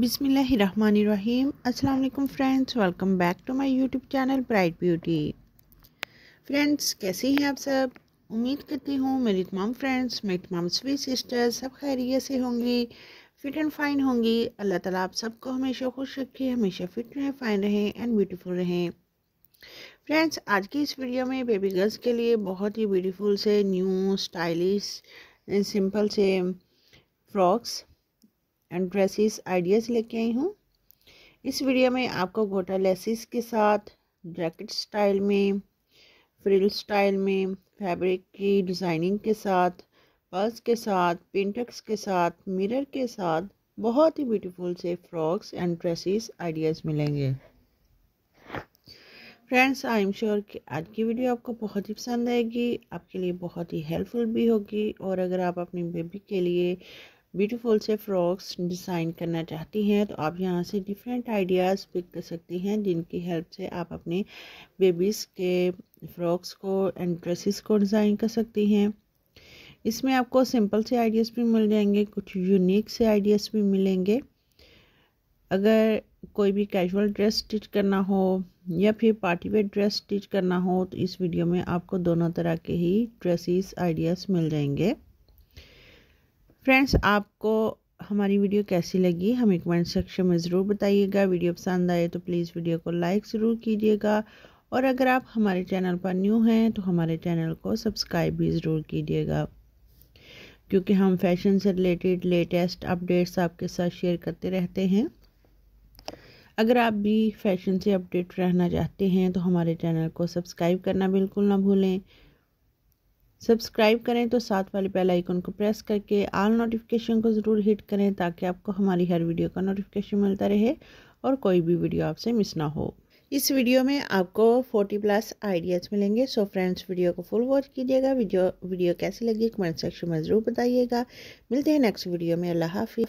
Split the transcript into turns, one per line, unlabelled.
बिसमीम् अल्लाम friends welcome back to my YouTube channel Bright Beauty friends कैसे हैं आप सब उम्मीद करती हूँ मेरी तमाम फ्रेंड्स मेरी तमाम स्वीट सिस्टर्स सब खैरियत से होंगी फिट एंड फाइन होंगी अल्लाह ताला आप सबको हमेशा खुश रखे हमेशा फिट रहें फाइन रहें एंड ब्यूटीफुल रहें फ्रेंड्स आज की इस वीडियो में बेबी गर्ल्स के लिए बहुत ही ब्यूटीफुल से न्यू स्टाइलिश सिंपल से फ्रॉक्स एंड ड्रेसिस आइडियाज़ लेके आई हूँ इस वीडियो में आपको गोटा लेसिस के साथ जैकेट स्टाइल में फ्रिल स्टाइल में फैब्रिक की डिज़ाइनिंग के साथ पर्स के साथ पिंटक्स के साथ मिरर के साथ बहुत ही ब्यूटीफुल से फ्रॉक्स एंड ड्रेसिस आइडियाज़ मिलेंगे फ्रेंड्स आई एम श्योर कि आज की वीडियो आपको बहुत ही पसंद आएगी आपके लिए बहुत ही हेल्पफुल भी होगी और अगर आप अपनी बेबी के लिए ब्यूटीफुल से फ्रॉक्स डिज़ाइन करना चाहती हैं तो आप यहाँ से डिफरेंट आइडियाज़ पिक कर सकती हैं जिनकी हेल्प से आप अपने बेबीज़ के फ्रॉक्स को एंड ड्रेसिस को डिज़ाइन कर सकती हैं इसमें आपको सिंपल से आइडियाज़ भी मिल जाएंगे कुछ यूनिक से आइडियाज़ भी मिलेंगे अगर कोई भी कैजुअल ड्रेस स्टिच करना हो या फिर पार्टी वेयर ड्रेस स्टिच करना हो तो इस वीडियो में आपको दोनों तरह के ही ड्रेसिस आइडियाज़ मिल जाएंगे फ्रेंड्स आपको हमारी वीडियो कैसी लगी हमें कमेंट सेक्शन में ज़रूर बताइएगा वीडियो पसंद आए तो प्लीज़ वीडियो को लाइक ज़रूर कीजिएगा और अगर आप हमारे चैनल पर न्यू हैं तो हमारे चैनल को सब्सक्राइब भी ज़रूर कीजिएगा क्योंकि हम फैशन से रिलेटेड लेटेस्ट अपडेट्स आपके साथ शेयर करते रहते हैं अगर आप भी फैशन से अपडेट रहना चाहते हैं तो हमारे चैनल को सब्सक्राइब करना बिल्कुल ना भूलें सब्सक्राइब करें तो साथ वाले बेल आइकन को प्रेस करके आल नोटिफिकेशन को ज़रूर हिट करें ताकि आपको हमारी हर वीडियो का नोटिफिकेशन मिलता रहे और कोई भी वीडियो आपसे मिस ना हो इस वीडियो में आपको 40 प्लस आइडियाज़ मिलेंगे सो फ्रेंड्स वीडियो को फुल वॉच कीजिएगा वीडियो वीडियो कैसी लगी कमेंट सेक्शन में ज़रूर बताइएगा मिलते हैं नेक्स्ट वीडियो में अल्लाह हाफि